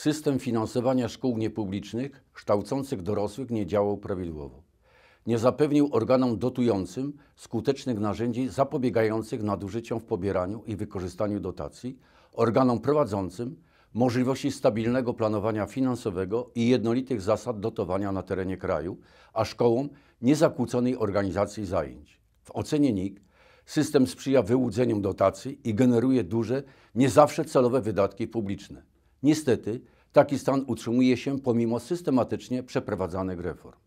System finansowania szkół niepublicznych kształcących dorosłych nie działał prawidłowo. Nie zapewnił organom dotującym skutecznych narzędzi zapobiegających nadużyciom w pobieraniu i wykorzystaniu dotacji, organom prowadzącym możliwości stabilnego planowania finansowego i jednolitych zasad dotowania na terenie kraju, a szkołom niezakłóconej organizacji zajęć. W ocenie NIK system sprzyja wyłudzeniom dotacji i generuje duże, nie zawsze celowe wydatki publiczne. Niestety taki stan utrzymuje się pomimo systematycznie przeprowadzanych reform.